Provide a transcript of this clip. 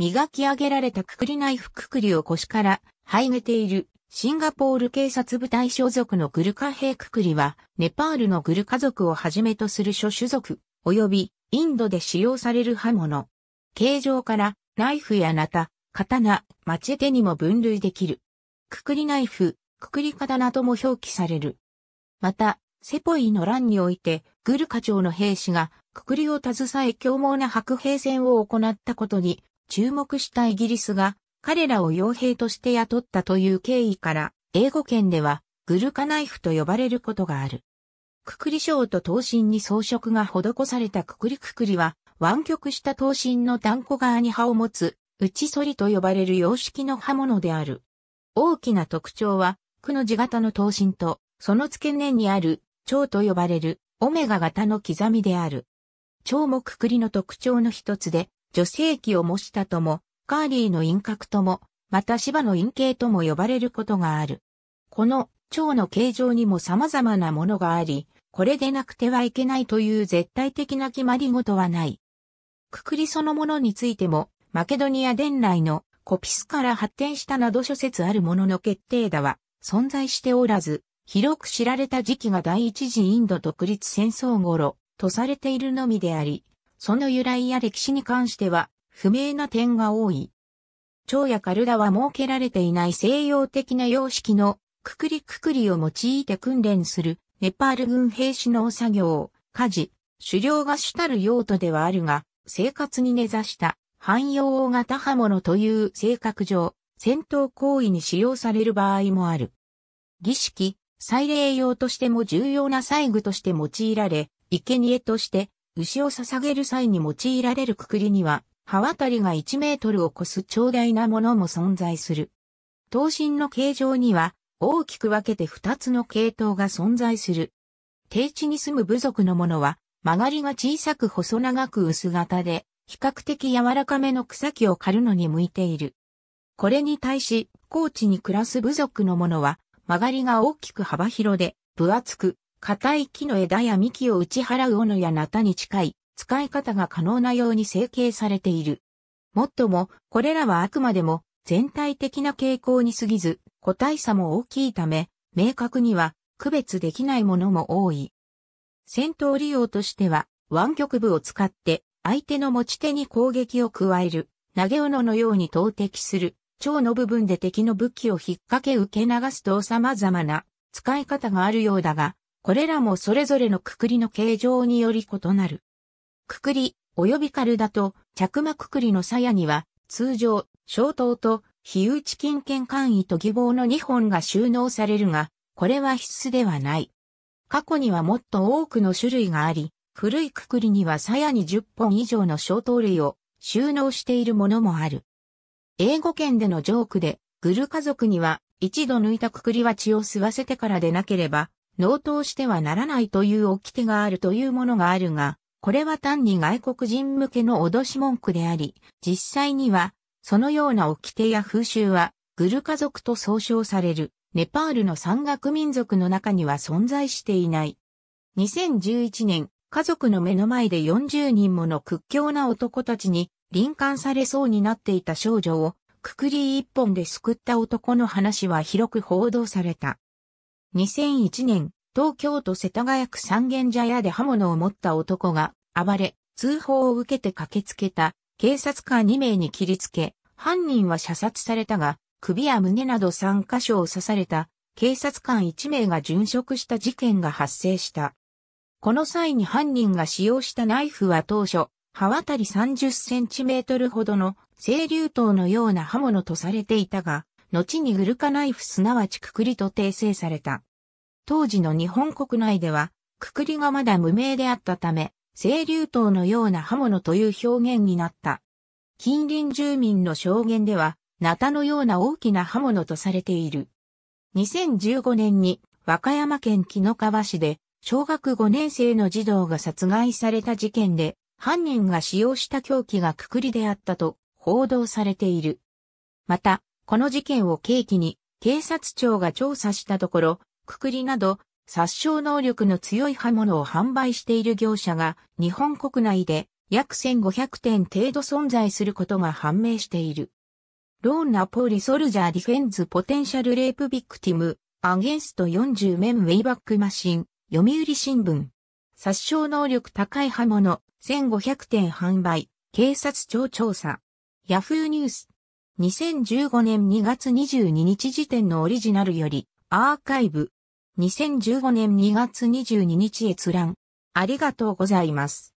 磨き上げられたくくりナイフくくりを腰からはいげているシンガポール警察部隊所属のグルカ兵くくりは、ネパールのグルカ族をはじめとする諸種族、及びインドで使用される刃物。形状からナイフやナタ、刀、マチェテにも分類できる。くくりナイフ、くくり刀とも表記される。また、セポイの乱において、グルカ町の兵士が、くくりを携え凶猛な白兵戦を行ったことに、注目したイギリスが彼らを傭兵として雇ったという経緯から、英語圏ではグルカナイフと呼ばれることがある。くくり章と刀身に装飾が施されたくくりくくりは、湾曲した刀身の断固側に刃を持つ、内反りと呼ばれる様式の刃物である。大きな特徴は、くの字型の刀身と、その付け根にある、蝶と呼ばれる、オメガ型の刻みである。蝶もくくりの特徴の一つで、女性器を模したとも、カーリーの陰角とも、また芝の陰茎とも呼ばれることがある。この蝶の形状にも様々なものがあり、これでなくてはいけないという絶対的な決まり事はない。くくりそのものについても、マケドニア伝来のコピスから発展したなど諸説あるものの決定打は存在しておらず、広く知られた時期が第一次インド独立戦争頃とされているのみであり、その由来や歴史に関しては不明な点が多い。蝶やカルダは設けられていない西洋的な様式のくくりくくりを用いて訓練するネパール軍兵士の作業、家事、狩猟が主たる用途ではあるが、生活に根ざした汎用型刃物という性格上、戦闘行為に使用される場合もある。儀式、祭礼用としても重要な祭具として用いられ、生贄として牛を捧げる際に用いられるくくりには、刃渡りが1メートルを超す長大なものも存在する。刀身の形状には、大きく分けて2つの系統が存在する。低地に住む部族のものは、曲がりが小さく細長く薄型で、比較的柔らかめの草木を刈るのに向いている。これに対し、高地に暮らす部族のものは、曲がりが大きく幅広で、分厚く、硬い木の枝や幹を打ち払う斧やナタに近い、使い方が可能なように成形されている。もっとも、これらはあくまでも全体的な傾向に過ぎず、個体差も大きいため、明確には区別できないものも多い。戦闘利用としては、湾曲部を使って相手の持ち手に攻撃を加える、投げ斧のように投擲する、蝶の部分で敵の武器を引っ掛け受け流すと様々な使い方があるようだが、これらもそれぞれのくくりの形状により異なる。くくり、及びカルダと、着間くくりの鞘には、通常、小刀と、非打ち金券簡易と義棒の2本が収納されるが、これは必須ではない。過去にはもっと多くの種類があり、古いくくりには鞘に10本以上の小刀類を収納しているものもある。英語圏でのジョークで、グル家族には一度抜いたくくりは血を吸わせてからでなければ納刀してはならないという掟があるというものがあるが、これは単に外国人向けの脅し文句であり、実際には、そのような掟や風習は、グル家族と総称される、ネパールの山岳民族の中には存在していない。2011年、家族の目の前で40人もの屈強な男たちに、臨感されそうになっていた少女を、くくり一本で救った男の話は広く報道された。2001年、東京都世田谷区三軒茶屋で刃物を持った男が暴れ、通報を受けて駆けつけた警察官2名に切りつけ、犯人は射殺されたが、首や胸など3箇所を刺された警察官1名が殉職した事件が発生した。この際に犯人が使用したナイフは当初、刃渡り30センチメートルほどの清流刀のような刃物とされていたが、後にグルカナイフすなわちくくりと訂正された。当時の日本国内では、くくりがまだ無名であったため、清流刀のような刃物という表現になった。近隣住民の証言では、ナタのような大きな刃物とされている。2015年に和歌山県木の川市で小学5年生の児童が殺害された事件で犯人が使用した凶器がくくりであったと報道されている。また、この事件を契機に、警察庁が調査したところ、くくりなど、殺傷能力の強い刃物を販売している業者が、日本国内で約1500点程度存在することが判明している。ローン・ナポリ・ソルジャー・ディフェンズ・ポテンシャル・レイプ・ビクティム、アゲンスト40メン・ウェイバック・マシン、読売新聞。殺傷能力高い刃物、1500点販売、警察庁調査。ヤフーニュース。2015年2月22日時点のオリジナルより、アーカイブ。2015年2月22日閲覧。ありがとうございます。